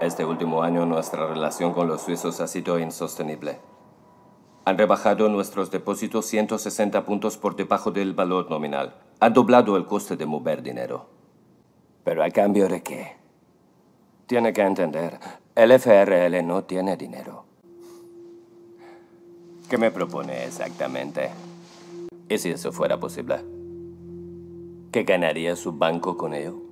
Este último año nuestra relación con los suizos ha sido insostenible. Han rebajado nuestros depósitos 160 puntos por debajo del valor nominal. Ha doblado el coste de mover dinero. ¿Pero a cambio de qué? Tiene que entender, el FRL no tiene dinero. ¿Qué me propone exactamente? ¿Y si eso fuera posible? ¿Qué ganaría su banco con ello?